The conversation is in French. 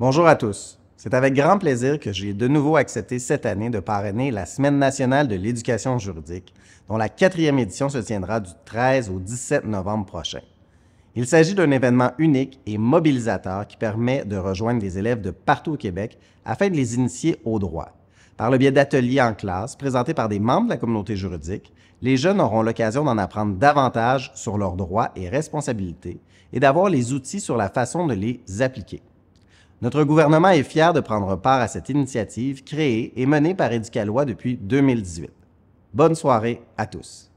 Bonjour à tous. C'est avec grand plaisir que j'ai de nouveau accepté cette année de parrainer la Semaine nationale de l'éducation juridique, dont la quatrième édition se tiendra du 13 au 17 novembre prochain. Il s'agit d'un événement unique et mobilisateur qui permet de rejoindre des élèves de partout au Québec afin de les initier au droit. Par le biais d'ateliers en classe présentés par des membres de la communauté juridique, les jeunes auront l'occasion d'en apprendre davantage sur leurs droits et responsabilités et d'avoir les outils sur la façon de les appliquer. Notre gouvernement est fier de prendre part à cette initiative créée et menée par Éducaloi depuis 2018. Bonne soirée à tous.